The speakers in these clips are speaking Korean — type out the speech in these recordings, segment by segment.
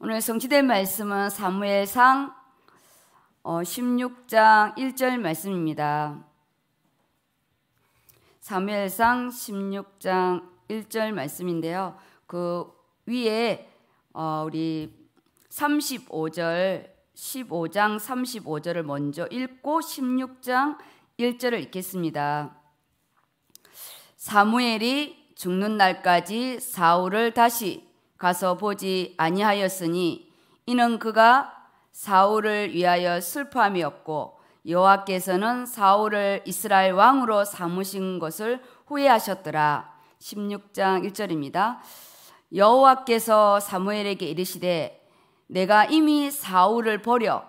오늘 성취된 말씀은 사무엘상 16장 어, 1절 말씀입니다. 사무엘상 16장 1절 말씀인데요. 그 위에 어, 우리 35절 15장 35절을 먼저 읽고 16장 1절을 읽겠습니다. 사무엘이 죽는 날까지 사울을 다시 가서 보지 아니하였으니 이는 그가 사울을 위하여 슬퍼함이었고 여호와께서는 사울을 이스라엘 왕으로 삼으신 것을 후회하셨더라. 16장 1절입니다. 여호와께서 사무엘에게 이르시되 내가 이미 사울을 버려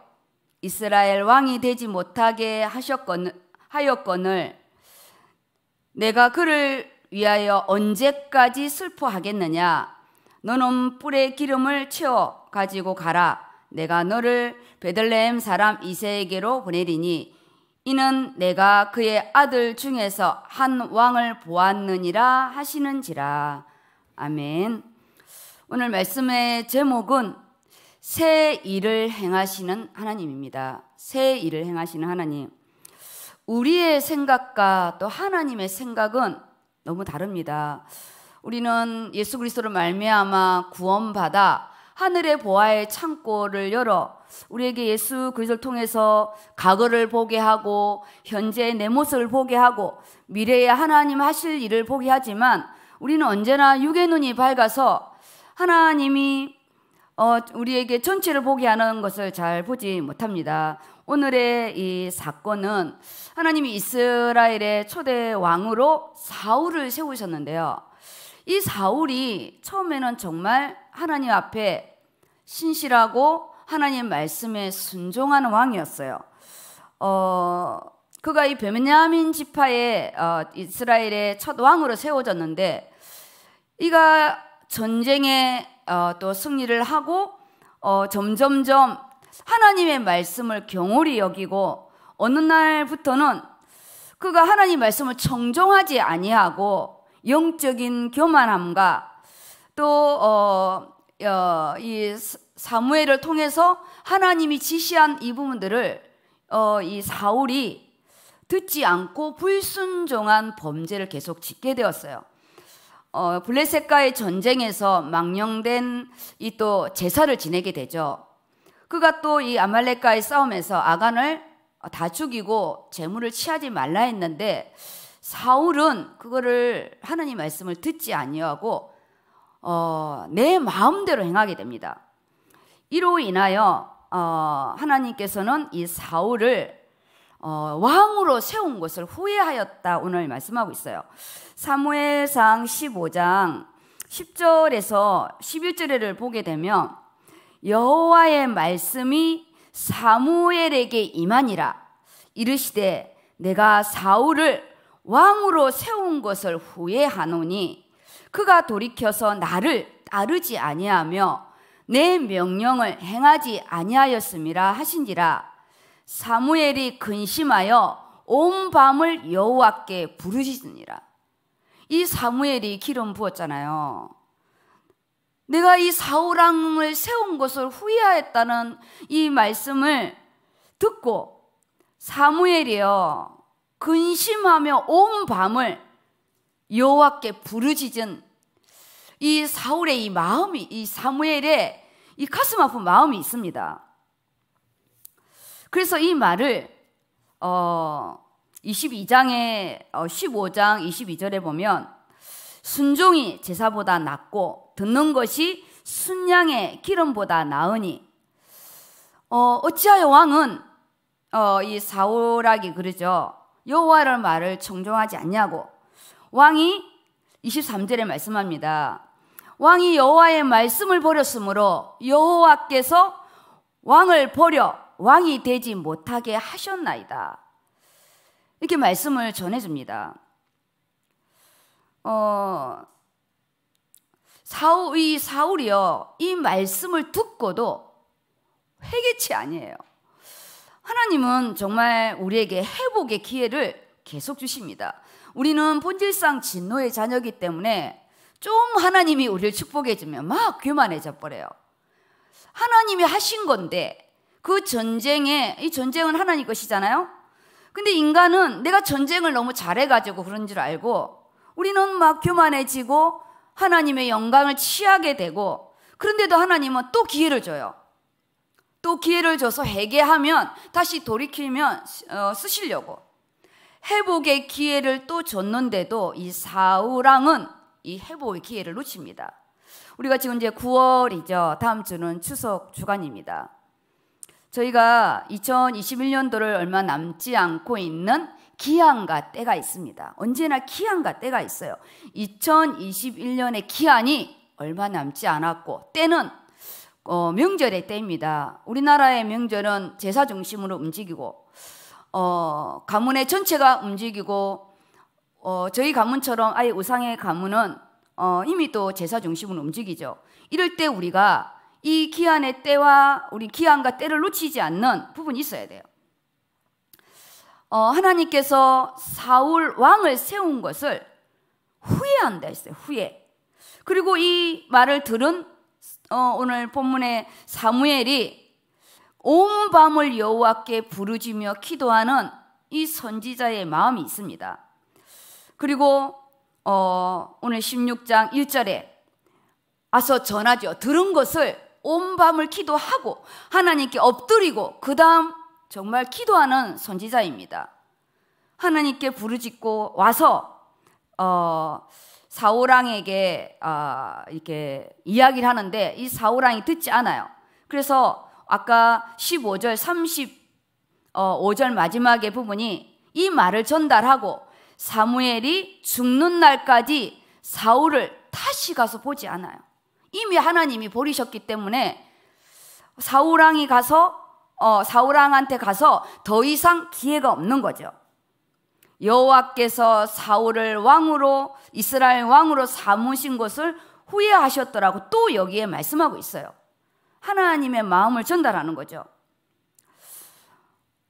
이스라엘 왕이 되지 못하게 하셨건 하였건을 내가 그를 위하여 언제까지 슬퍼하겠느냐 너는 뿔에 기름을 채워 가지고 가라. 내가 너를 베들레헴 사람 이세에게로 보내리니 이는 내가 그의 아들 중에서 한 왕을 보았느니라 하시는지라. 아멘. 오늘 말씀의 제목은 새 일을 행하시는 하나님입니다. 새 일을 행하시는 하나님. 우리의 생각과 또 하나님의 생각은 너무 다릅니다. 우리는 예수 그리스도를 말미암아 구원받아 하늘의 보화의 창고를 열어 우리에게 예수 그리스도를 통해서 과거를 보게 하고 현재의 내 모습을 보게 하고 미래에 하나님 하실 일을 보게 하지만 우리는 언제나 육의 눈이 밝아서 하나님이 어, 우리에게 전체를 보게 하는 것을 잘 보지 못합니다. 오늘의 이 사건은 하나님이 이스라엘의 초대 왕으로 사울을 세우셨는데요. 이 사울이 처음에는 정말 하나님 앞에 신실하고 하나님 말씀에 순종하는 왕이었어요. 어, 그가 이 베냐민 지파의 어, 이스라엘의 첫 왕으로 세워졌는데 이가 전쟁에 어, 또 승리를 하고 어, 점점점 하나님의 말씀을 경홀히 여기고 어느 날부터는 그가 하나님 말씀을 청종하지 아니하고 영적인 교만함과 또이 어, 어 사무엘을 통해서 하나님이 지시한 이 부분들을 어, 이 사울이 듣지 않고 불순종한 범죄를 계속 짓게 되었어요. 어, 블레셋과의 전쟁에서 망령된 이 또 제사를 지내게 되죠. 그가 또 이 아말렉과의 싸움에서 아간을 다 죽이고 재물을 취하지 말라 했는데 사울은 그거를 하나님 말씀을 듣지 아니하고 어, 내 마음대로 행하게 됩니다. 이로 인하여 어, 하나님께서는 이 사울을 어, 왕으로 세운 것을 후회하였다 오늘 말씀하고 있어요. 사무엘상 15장 10절에서 11절을 보게 되면 여호와의 말씀이 사무엘에게 임하니라 이르시되 내가 사울을 왕으로 세운 것을 후회하노니 그가 돌이켜서 나를 따르지 아니하며 내 명령을 행하지 아니하였음이라 하신지라 사무엘이 근심하여 온 밤을 여호와께 부르시니라 이 사무엘이 기름 부었잖아요 내가 이 사울왕을 세운 것을 후회하였다는 이 말씀을 듣고 사무엘이요 근심하며 온 밤을 여호와께 부르짖은 이 사울의 이 마음이 이 사무엘의 이 가슴 아픈 마음이 있습니다. 그래서 이 말을 어 22장에 어 15장 22절에 보면 순종이 제사보다 낫고 듣는 것이 순양의 기름보다 나으니 어 어찌하여 왕은 어이 사울하기 그러죠. 여호와라는 말을 정종하지 않냐고 왕이 23절에 말씀합니다. 왕이 여호와의 말씀을 버렸으므로 여호와께서 왕을 버려 왕이 되지 못하게 하셨나이다. 이렇게 말씀을 전해줍니다. 어, 사울, 이 사울이요, 이 말씀을 듣고도 회개치 아니에요. 하나님은 정말 우리에게 회복의 기회를 계속 주십니다. 우리는 본질상 진노의 자녀이기 때문에 좀 하나님이 우리를 축복해주면 막 교만해져 버려요. 하나님이 하신 건데 그 전쟁에 이 전쟁은 하나님 것이잖아요. 근데 인간은 내가 전쟁을 너무 잘해가지고 그런 줄 알고 우리는 막 교만해지고 하나님의 영광을 취하게 되고 그런데도 하나님은 또 기회를 줘요. 또 기회를 줘서 회개하면 다시 돌이키면 어, 쓰시려고 회복의 기회를 또 줬는데도 이 사우랑은 이 회복의 기회를 놓칩니다. 우리가 지금 이제 9월이죠. 다음 주는 추석 주간입니다. 저희가 2021년도를 얼마 남지 않고 있는 기한과 때가 있습니다. 언제나 기한과 때가 있어요. 2021년의 기한이 얼마 남지 않았고 때는 어, 명절의 때입니다. 우리나라의 명절은 제사 중심으로 움직이고 어, 가문의 전체가 움직이고 어, 저희 가문처럼 아예 우상의 가문은 어, 이미 또 제사 중심으로 움직이죠. 이럴 때 우리가 이 기한의 때와 우리 기한과 때를 놓치지 않는 부분이 있어야 돼요. 어, 하나님께서 사울 왕을 세운 것을 후회한다 했어요. 후회. 그리고 이 말을 들은 어, 오늘 본문의 사무엘이 온 밤을 여호와께 부르짖며 기도하는 이 선지자의 마음이 있습니다. 그리고 어, 오늘 16장 1절에 아서 전하죠. 들은 것을 온 밤을 기도하고 하나님께 엎드리고 그다음 정말 기도하는 선지자입니다. 하나님께 부르짖고 와서 어, 사오랑에게 아, 이렇게 이야기를 하는데 이 사오랑이 듣지 않아요. 그래서 아까 15절 35절 어, 마지막에 부분이 이 말을 전달하고 사무엘이 죽는 날까지 사울을 다시 가서 보지 않아요. 이미 하나님이 버리셨기 때문에 사우랑이 가서 어, 사우랑한테 가서 더 이상 기회가 없는 거죠. 여호와께서 사울을 왕으로 이스라엘 왕으로 삼으신 것을 후회하셨더라고 또 여기에 말씀하고 있어요. 하나님의 마음을 전달하는 거죠.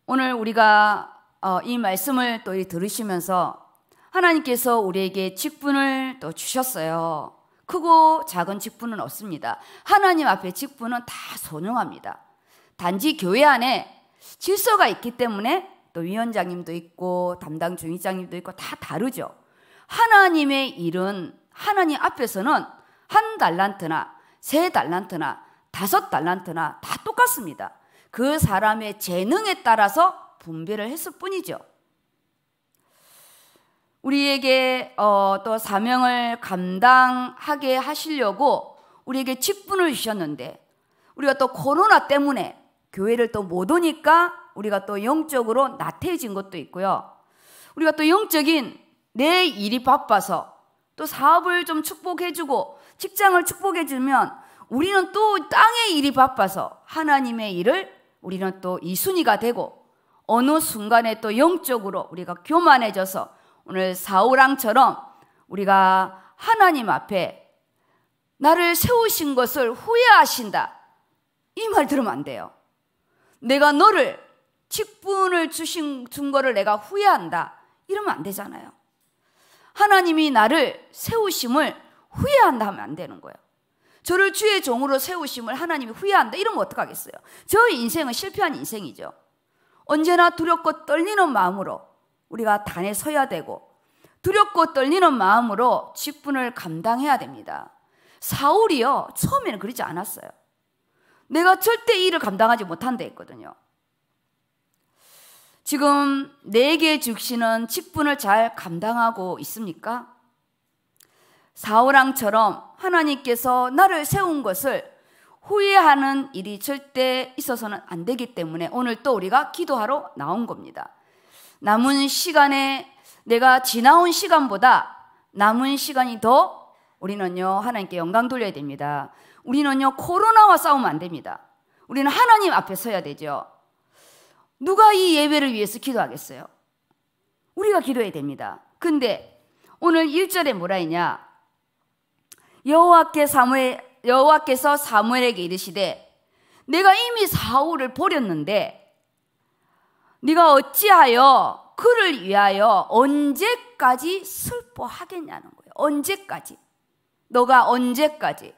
오늘 우리가 어, 이 말씀을 또 들으시면서 하나님께서 우리에게 직분을 또 주셨어요. 크고 작은 직분은 없습니다. 하나님 앞에 직분은 다 소중합니다. 단지 교회 안에 질서가 있기 때문에 또 위원장님도 있고 담당 중위장님도 있고 다 다르죠. 하나님의 일은 하나님 앞에서는 한 달란트나 세 달란트나 다섯 달란트나 다 똑같습니다. 그 사람의 재능에 따라서 분배를 했을 뿐이죠. 우리에게 어, 또 사명을 감당하게 하시려고 우리에게 직분을 주셨는데 우리가 또 코로나 때문에 교회를 또 못 오니까 우리가 또 영적으로 나태해진 것도 있고요. 우리가 또 영적인 내 일이 바빠서 또 사업을 좀 축복해주고 직장을 축복해주면 우리는 또 땅의 일이 바빠서 하나님의 일을 우리는 또 이순위가 되고 어느 순간에 또 영적으로 우리가 교만해져서 오늘 사우랑처럼 우리가 하나님 앞에 나를 세우신 것을 후회하신다. 이 말 들으면 안 돼요. 내가 너를 직분을 주신 준 거를 내가 후회한다. 이러면 안 되잖아요. 하나님이 나를 세우심을 후회한다 하면 안 되는 거예요. 저를 주의 종으로 세우심을 하나님이 후회한다. 이러면 어떡하겠어요? 저 인생은 실패한 인생이죠. 언제나 두렵고 떨리는 마음으로 우리가 단에 서야 되고 두렵고 떨리는 마음으로 직분을 감당해야 됩니다. 사울이요. 처음에는 그러지 않았어요. 내가 절대 이 일을 감당하지 못한다 했거든요. 지금 내게 주시는 직분을 잘 감당하고 있습니까? 사울왕처럼 하나님께서 나를 세운 것을 후회하는 일이 절대 있어서는 안 되기 때문에 오늘 또 우리가 기도하러 나온 겁니다. 남은 시간에 내가 지나온 시간보다 남은 시간이 더 우리는요 하나님께 영광 돌려야 됩니다. 우리는요 코로나와 싸우면 안 됩니다. 우리는 하나님 앞에 서야 되죠. 누가 이 예배를 위해서 기도하겠어요? 우리가 기도해야 됩니다. 근데 오늘 1절에 뭐라 했냐? 여호와께 사무엘 여호와께서 사무엘에게 이르시되 내가 이미 사울을 버렸는데 네가 어찌하여 그를 위하여 언제까지 슬퍼하겠냐는 거예요. 언제까지? 너가 언제까지?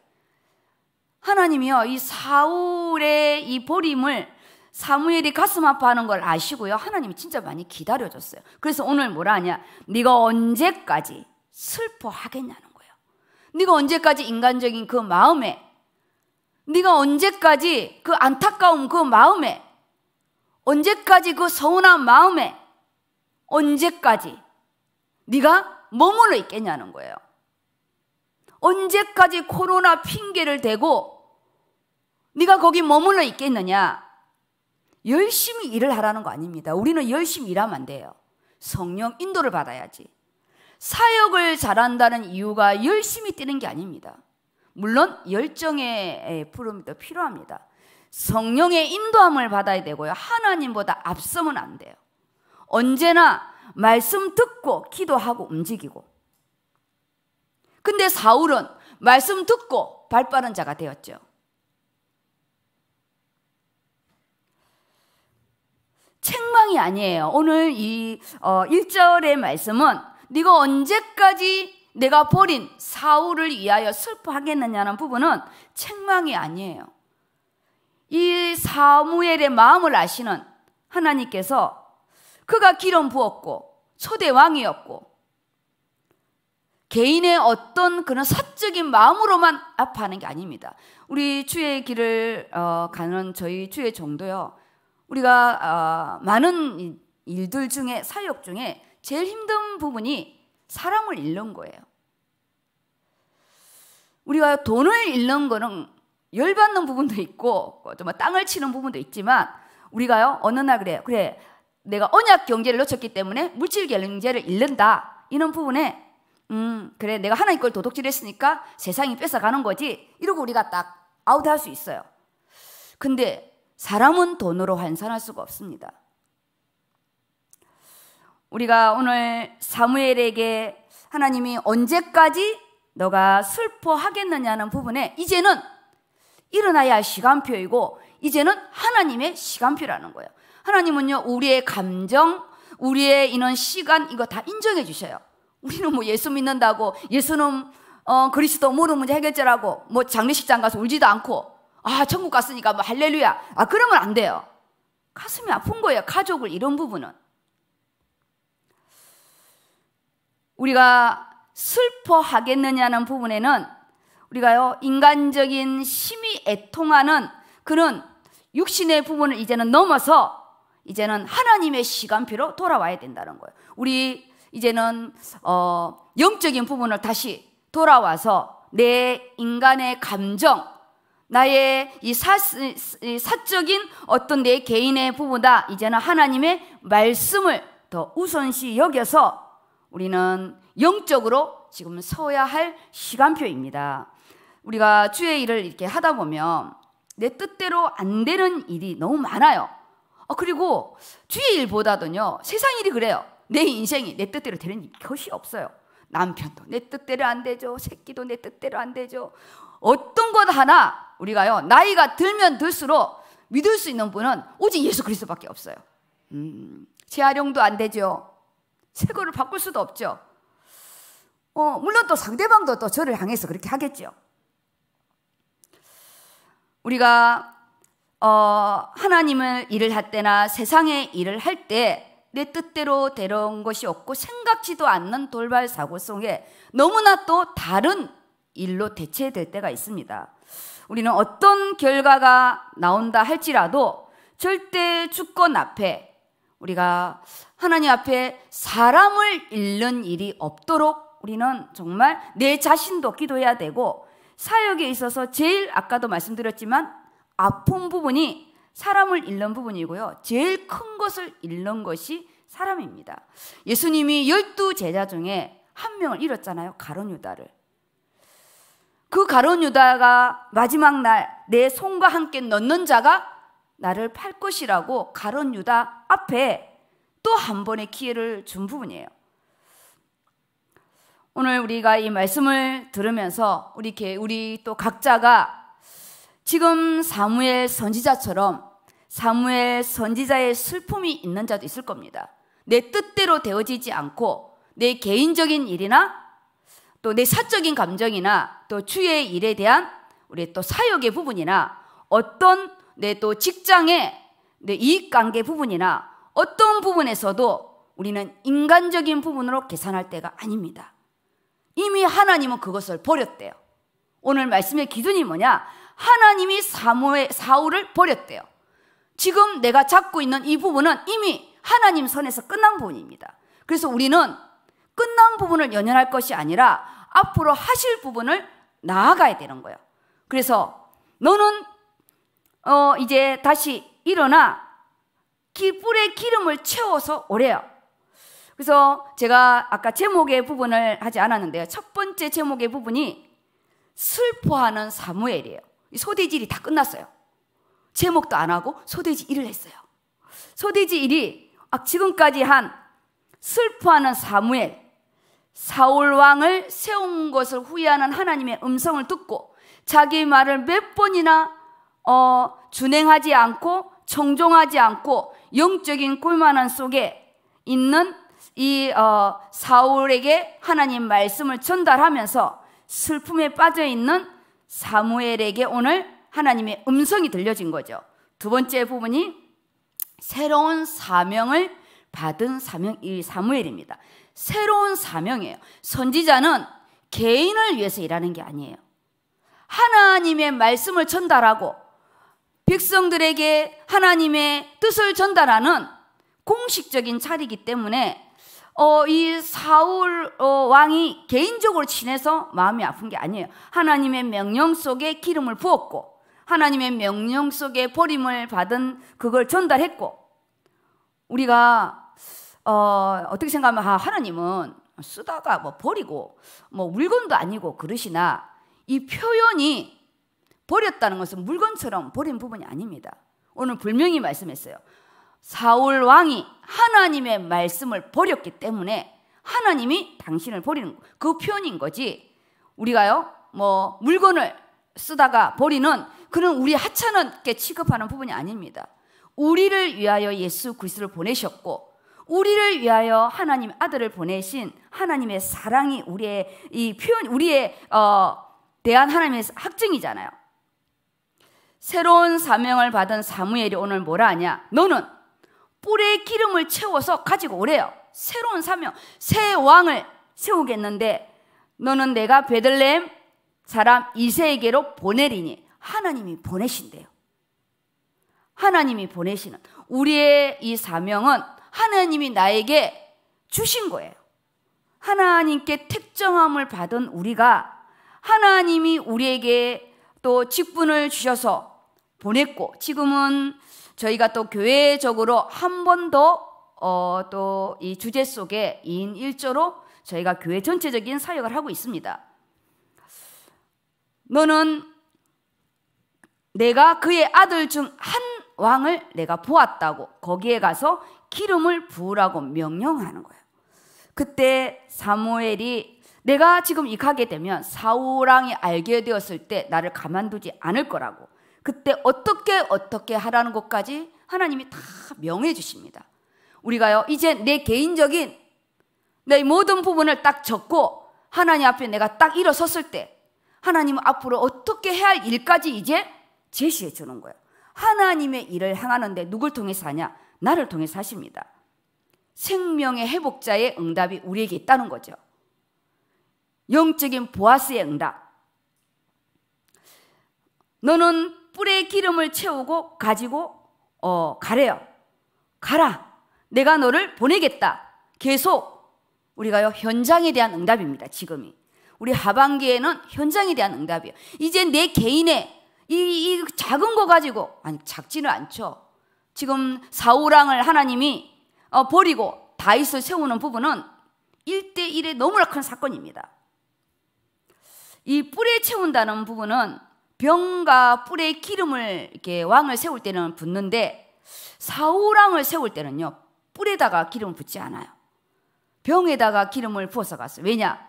하나님이요 이 사울의 이 버림을 사무엘이 가슴 아파하는 걸 아시고요. 하나님이 진짜 많이 기다려줬어요. 그래서 오늘 뭐라 하냐? 네가 언제까지 슬퍼하겠냐는 거예요. 네가 언제까지 인간적인 그 마음에 네가 언제까지 그 안타까움 그 마음에 언제까지 그 서운한 마음에 언제까지 네가 머물러 있겠냐는 거예요. 언제까지 코로나 핑계를 대고 네가 거기 머물러 있겠느냐? 열심히 일을 하라는 거 아닙니다. 우리는 열심히 일하면 안 돼요. 성령 인도를 받아야지. 사역을 잘한다는 이유가 열심히 뛰는 게 아닙니다. 물론 열정의 푸름도 필요합니다. 성령의 인도함을 받아야 되고요. 하나님보다 앞서면 안 돼요. 언제나 말씀 듣고 기도하고 움직이고. 근데 사울은 말씀 듣고 발빠른 자가 되었죠. 책망이 아니에요. 오늘 이 어, 1절의 말씀은 네가 언제까지 내가 버린 사울을 위하여 슬퍼하겠느냐는 부분은 책망이 아니에요. 이 사무엘의 마음을 아시는 하나님께서 그가 기름 부었고 초대 왕이었고 개인의 어떤 그런 사적인 마음으로만 아파하는 게 아닙니다. 우리 주의 길을 어, 가는 저희 주의 정도요. 우리가 어, 많은 일들 중에 사역 중에 제일 힘든 부분이 사람을 잃는 거예요. 우리가 돈을 잃는 거는 열받는 부분도 있고 좀 땅을 치는 부분도 있지만 우리가요 어느 날 그래요. 그래 내가 언약 경제를 놓쳤기 때문에 물질 경제를 잃는다 이런 부분에 음 그래 내가 하나님 걸 도둑질했으니까 세상이 뺏어가는 거지 이러고 우리가 딱 아웃할 수 있어요. 근데 사람은 돈으로 환산할 수가 없습니다. 우리가 오늘 사무엘에게 하나님이 언제까지 너가 슬퍼하겠느냐는 부분에 이제는 일어나야 할 시간표이고 이제는 하나님의 시간표라는 거예요. 하나님은요 우리의 감정, 우리의 이런 시간 이거 다 인정해 주셔요. 우리는 뭐 예수 믿는다고 예수는 어, 그리스도 모르는 문제 해결제라고 뭐 장례식장 가서 울지도 않고 아, 천국 갔으니까 뭐 할렐루야. 아, 그러면 안 돼요. 가슴이 아픈 거예요. 가족을 이런 부분은. 우리가 슬퍼하겠느냐는 부분에는 우리가요, 인간적인 심히 애통하는 그런 육신의 부분을 이제는 넘어서 이제는 하나님의 시간표로 돌아와야 된다는 거예요. 우리 이제는 어, 영적인 부분을 다시 돌아와서 내 인간의 감정, 나의 이 사, 사적인 어떤 내 개인의 부분다. 이제는 하나님의 말씀을 더 우선시 여겨서 우리는 영적으로 지금 서야 할 시간표입니다. 우리가 주의 일을 이렇게 하다 보면 내 뜻대로 안 되는 일이 너무 많아요. 어, 그리고 주의 일보다도요, 세상 일이 그래요. 내 인생이 내 뜻대로 되는 것이 없어요. 남편도 내 뜻대로 안 되죠. 새끼도 내 뜻대로 안 되죠. 어떤 것 하나 우리가요, 나이가 들면 들수록 믿을 수 있는 분은 오직 예수 그리스도밖에 없어요. 음, 재활용도 안 되죠. 새 거를 바꿀 수도 없죠. 어, 물론 또 상대방도 또 저를 향해서 그렇게 하겠죠. 우리가 어, 하나님을 일을 할 때나 세상의 일을 할 때 내 뜻대로 데려온 것이 없고 생각지도 않는 돌발 사고 속에 너무나 또 다른 일로 대체될 때가 있습니다. 우리는 어떤 결과가 나온다 할지라도 절대 주권 앞에 우리가 하나님 앞에 사람을 잃는 일이 없도록 우리는 정말 내 자신도 기도해야 되고 사역에 있어서 제일 아까도 말씀드렸지만 아픈 부분이 사람을 잃는 부분이고요. 제일 큰 것을 잃는 것이 사람입니다. 예수님이 열두 제자 중에 한 명을 잃었잖아요. 가론 유다를. 그 가론 유다가 마지막 날 내 손과 함께 넣는 자가 나를 팔 것이라고 가론 유다 앞에 또 한 번의 기회를 준 부분이에요. 오늘 우리가 이 말씀을 들으면서 우리 우리 또 각자가 지금 사무엘 선지자처럼 사무엘 선지자의 슬픔이 있는 자도 있을 겁니다. 내 뜻대로 되어지지 않고 내 개인적인 일이나 또내 사적인 감정이나 또 주의 일에 대한 우리 또 사역의 부분이나 어떤 내 또 직장의 내 이익관계 부분이나 어떤 부분에서도 우리는 인간적인 부분으로 계산할 때가 아닙니다. 이미 하나님은 그것을 버렸대요. 오늘 말씀의 기준이 뭐냐? 하나님이 사모의 사우를 버렸대요. 지금 내가 잡고 있는 이 부분은 이미 하나님 선에서 끝난 부분입니다. 그래서 우리는 끝난 부분을 연연할 것이 아니라 앞으로 하실 부분을 나아가야 되는 거예요. 그래서 너는 어 이제 다시 일어나 뿔에 기름을 채워서 오래요. 그래서 제가 아까 제목의 부분을 하지 않았는데요. 첫 번째 제목의 부분이 슬퍼하는 사무엘이에요. 소돼지 일이 다 끝났어요. 제목도 안 하고 소돼지 일을 했어요. 소돼지 일이 아, 지금까지 한 슬퍼하는 사무엘 사울 왕을 세운 것을 후회하는 하나님의 음성을 듣고 자기 말을 몇 번이나 어, 준행하지 않고 청종하지 않고 영적인 꿀만한 속에 있는 이 어, 사울에게 하나님 말씀을 전달하면서 슬픔에 빠져 있는 사무엘에게 오늘 하나님의 음성이 들려진 거죠. 두 번째 부분이 새로운 사명을 받은 사명 이 사무엘입니다. 새로운 사명이에요. 선지자는 개인을 위해서 일하는 게 아니에요. 하나님의 말씀을 전달하고 백성들에게 하나님의 뜻을 전달하는 공식적인 자리이기 때문에 어, 이 사울 어, 왕이 개인적으로 친해서 마음이 아픈 게 아니에요. 하나님의 명령 속에 기름을 부었고 하나님의 명령 속에 버림을 받은 그걸 전달했고 우리가 어, 어떻게 생각하면 아, 하나님은 쓰다가 뭐 버리고 뭐 물건도 아니고 그러시나이 표현이 버렸다는 것은 물건처럼 버린 부분이 아닙니다. 오늘 분명히 말씀했어요. 사울 왕이 하나님의 말씀을 버렸기 때문에 하나님이 당신을 버리는 그 표현인 거지. 우리가요, 뭐 물건을 쓰다가 버리는 그런 우리 하찮게 취급하는 부분이 아닙니다. 우리를 위하여 예수 그리스도를 보내셨고 우리를 위하여 하나님 아들을 보내신 하나님의 사랑이 우리의 이 표현 우리의 어 대한 하나님의 확증이잖아요. 새로운 사명을 받은 사무엘이 오늘 뭐라 하냐? 너는 뿔에 기름을 채워서 가지고 오래요. 새로운 사명, 새 왕을 세우겠는데 너는 내가 베들레 사람 이세에게로 보내리니 하나님이 보내신대요. 하나님이 보내시는 우리의 이 사명은 하나님이 나에게 주신 거예요. 하나님께 택정함을 받은 우리가 하나님이 우리에게 또 직분을 주셔서 보냈고 지금은 저희가 또 교회적으로 한 번더 어, 또 이 주제 속에 인 1조로 저희가 교회 전체적인 사역을 하고 있습니다. 너는 내가 그의 아들 중 한 왕을 내가 보았다고 거기에 가서 기름을 부으라고 명령하는 거예요. 그때 사무엘이 내가 지금 이 가게 되면 사울왕이 알게 되었을 때 나를 가만두지 않을 거라고 그때 어떻게 어떻게 하라는 것까지 하나님이 다 명해 주십니다. 우리가요 이제 내 개인적인 내 모든 부분을 딱 적고 하나님 앞에 내가 딱 일어섰을 때 하나님은 앞으로 어떻게 해야 할 일까지 이제 제시해 주는 거예요. 하나님의 일을 향하는데 누굴 통해서 하냐? 나를 통해 사십니다. 생명의 회복자의 응답이 우리에게 있다는 거죠. 영적인 보아스의 응답. 너는 뿔에 기름을 채우고 가지고 어, 가래요. 가라. 내가 너를 보내겠다. 계속 우리가요 현장에 대한 응답입니다. 지금이 우리 하반기에는 현장에 대한 응답이에요. 이제 내 개인의 이, 이 작은 거 가지고 아니 작지는 않죠. 지금 사우랑을 하나님이 어, 버리고 다윗을 세우는 부분은 1대1의 너무나 큰 사건입니다. 이 뿔에 채운다는 부분은 병과 뿔에 기름을 이렇게 왕을 세울 때는 붓는데 사우랑을 세울 때는요 뿔에다가 기름을 붓지 않아요. 병에다가 기름을 부어서 갔어요. 왜냐?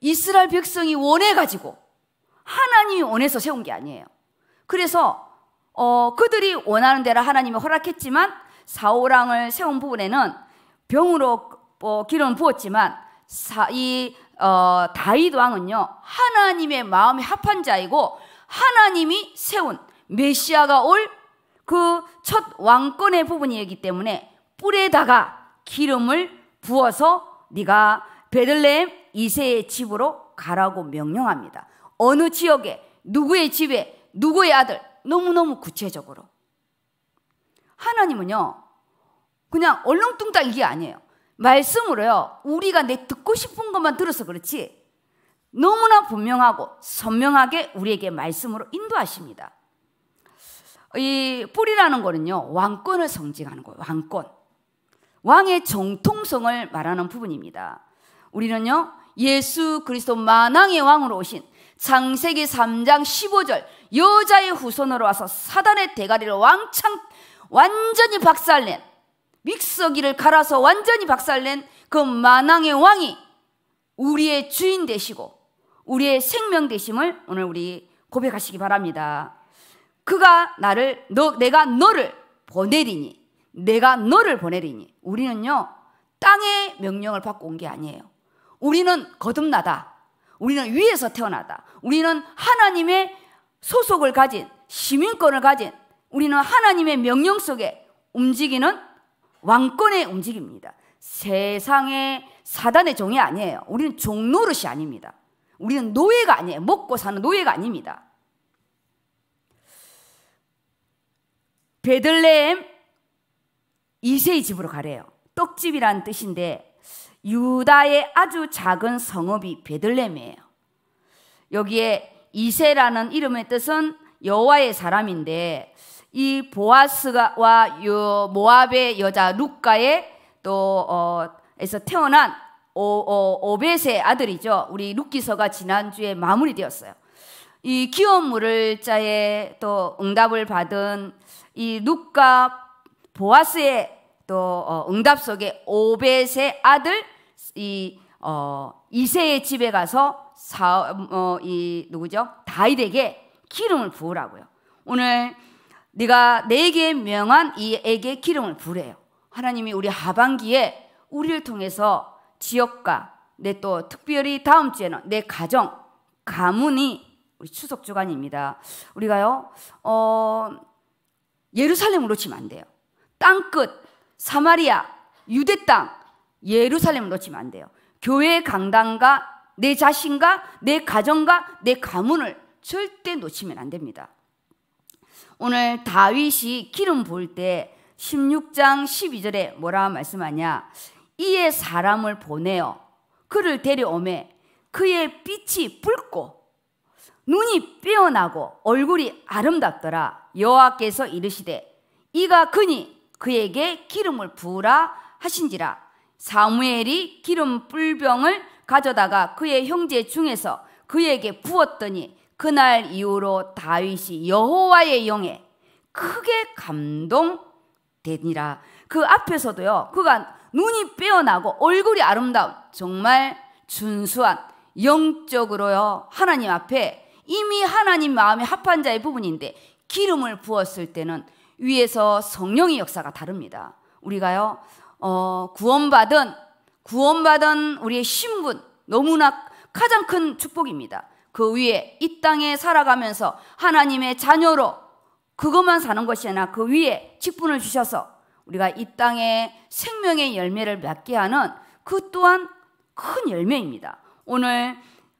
이스라엘 백성이 원해가지고 하나님이 원해서 세운 게 아니에요. 그래서 어, 그들이 원하는 대로 하나님이 허락했지만 사오랑을 세운 부분에는 병으로 어, 기름 부었지만 사, 이 어, 다윗 왕은요 하나님의 마음에 합한 자이고 하나님이 세운 메시아가 올 그 첫 왕권의 부분이기 때문에 뿔에다가 기름을 부어서 네가 베들레헴 이세의 집으로 가라고 명령합니다. 어느 지역에 누구의 집에 누구의 아들 너무너무 구체적으로. 하나님은요, 그냥 얼렁뚱땅 이게 아니에요. 말씀으로요, 우리가 내 듣고 싶은 것만 들어서 그렇지, 너무나 분명하고 선명하게 우리에게 말씀으로 인도하십니다. 이 뿌리라는 거는요, 왕권을 상징하는 거예요, 왕권. 왕의 정통성을 말하는 부분입니다. 우리는요, 예수 그리스도 만왕의 왕으로 오신 창세기 3장 15절 여자의 후손으로 와서 사단의 대가리를 왕창 완전히 박살낸 믹서기를 갈아서 완전히 박살낸 그 만왕의 왕이 우리의 주인 되시고 우리의 생명 되심을 오늘 우리 고백하시기 바랍니다. 그가 나를 너 내가 너를 보내리니 내가 너를 보내리니 우리는요 땅의 명령을 받고 온 게 아니에요. 우리는 거듭나다. 우리는 위에서 태어나다. 우리는 하나님의 소속을 가진 시민권을 가진 우리는 하나님의 명령 속에 움직이는 왕권의 움직입니다. 세상의 사단의 종이 아니에요. 우리는 종노릇이 아닙니다. 우리는 노예가 아니에요. 먹고 사는 노예가 아닙니다. 베들레헴 이세의 집으로 가래요. 떡집이란 뜻인데 유다의 아주 작은 성읍이 베들레헴이에요. 여기에 이세라는 이름의 뜻은 여호와의 사람인데 이 보아스와 모압의 여자 루카의 또 어에서 태어난 오, 어, 벳의 아들이죠. 우리 루기서가 지난주에 마무리되었어요. 이기여 물을 자에 또 응답을 받은 이 루카 보아스의 또 어, 응답 속에 오벳의 아들 이 어, 이세의 집에 가서 사, 어, 이 누구죠? 다윗에게 기름을 부으라고요. 오늘 네가 내게 명한 이에게 기름을 부래요. 하나님이 우리 하반기에 우리를 통해서 지역과 내 또 특별히 다음 주에는 내 가정, 가문이 우리 추석 주간입니다. 우리가요, 어, 예루살렘으로 치면 안 돼요. 땅끝, 사마리아, 유대 땅, 예루살렘으로치면안 돼요. 교회 강당과 내 자신과 내 가정과 내 가문을 절대 놓치면 안 됩니다. 오늘 다윗이 기름 부을 때 16장 12절에 뭐라 말씀하냐? 이에 사람을 보내어 그를 데려오매 그의 빛이 붉고 눈이 빼어나고 얼굴이 아름답더라. 여호와께서 이르시되 이가 그니 그에게 기름을 부으라 하신지라. 사무엘이 기름 뿔병을 가져다가 그의 형제 중에서 그에게 부었더니 그날 이후로 다윗이 여호와의 영에 크게 감동되니라. 그 앞에서도요. 그가 눈이 빼어나고 얼굴이 아름다운 정말 준수한 영적으로요. 하나님 앞에 이미 하나님 마음에 합한 자의 부분인데 기름을 부었을 때는 위에서 성령의 역사가 다릅니다. 우리가요. 어, 구원받은 구원받은 우리의 신분 너무나 가장 큰 축복입니다. 그 위에 이 땅에 살아가면서 하나님의 자녀로 그것만 사는 것이 아니라 그 위에 직분을 주셔서 우리가 이 땅에 생명의 열매를 맺게 하는 그 또한 큰 열매입니다. 오늘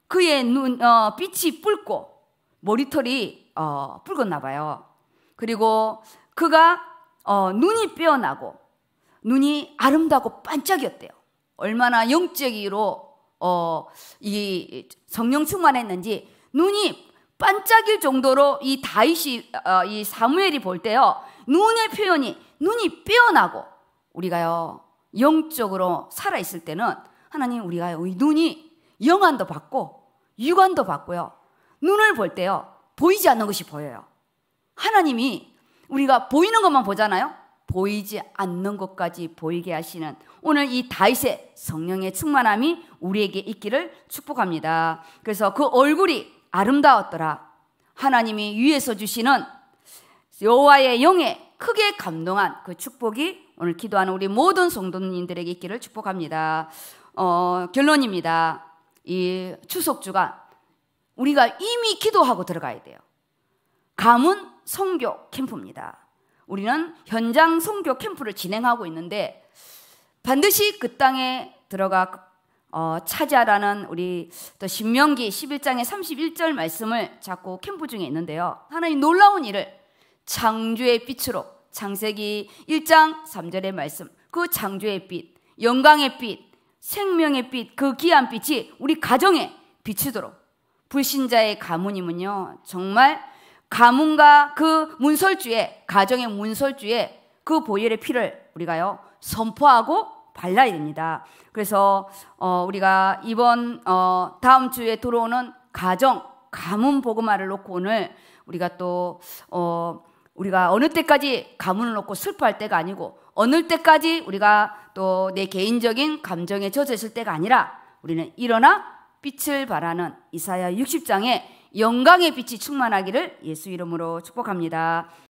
그의 눈, 어, 빛이 붉고 머리털이 어, 붉었나 봐요. 그리고 그가 어, 눈이 빼어나고 눈이 아름다고 반짝였대요. 얼마나 영적으로 어, 이 성령 충만했는지 눈이 반짝일 정도로 이 다윗이 어, 이 사무엘이 볼 때요 눈의 표현이 눈이 빼어나고 우리가요 영적으로 살아 있을 때는 하나님 우리가요 이 눈이 영안도 받고 육안도 받고요 눈을 볼 때요 보이지 않는 것이 보여요 하나님이 우리가 보이는 것만 보잖아요 보이지 않는 것까지 보이게 하시는 오늘 이 다윗의 성령의 충만함이 우리에게 있기를 축복합니다. 그래서 그 얼굴이 아름다웠더라. 하나님이 위에서 주시는 여호와의 영에 크게 감동한 그 축복이 오늘 기도하는 우리 모든 성도님들에게 있기를 축복합니다. 어, 결론입니다. 이 추석 주간 우리가 이미 기도하고 들어가야 돼요. 감은 성교 캠프입니다. 우리는 현장 선교 캠프를 진행하고 있는데 반드시 그 땅에 들어가 어, 차지하라는 우리 또 신명기 11장의 31절 말씀을 자꾸 캠프 중에 있는데요. 하나님 놀라운 일을 창조의 빛으로 창세기 1장 3절의 말씀 그 창조의 빛, 영광의 빛, 생명의 빛, 그 귀한 빛이 우리 가정에 비치도록 불신자의 가문이면요 정말 가문과 그 문설주에 가정의 문설주에 그 보혈의 피를 우리가요 선포하고 발라야 됩니다. 그래서 어, 우리가 이번 어, 다음 주에 들어오는 가정 가문 복음화를 놓고 오늘 우리가 또 어, 우리가 어느 때까지 가문을 놓고 슬퍼할 때가 아니고 어느 때까지 우리가 또 내 개인적인 감정에 젖어 있을 때가 아니라 우리는 일어나 빛을 발하는 이사야 60장에 영광의 빛이 충만하기를 예수 이름으로 축복합니다.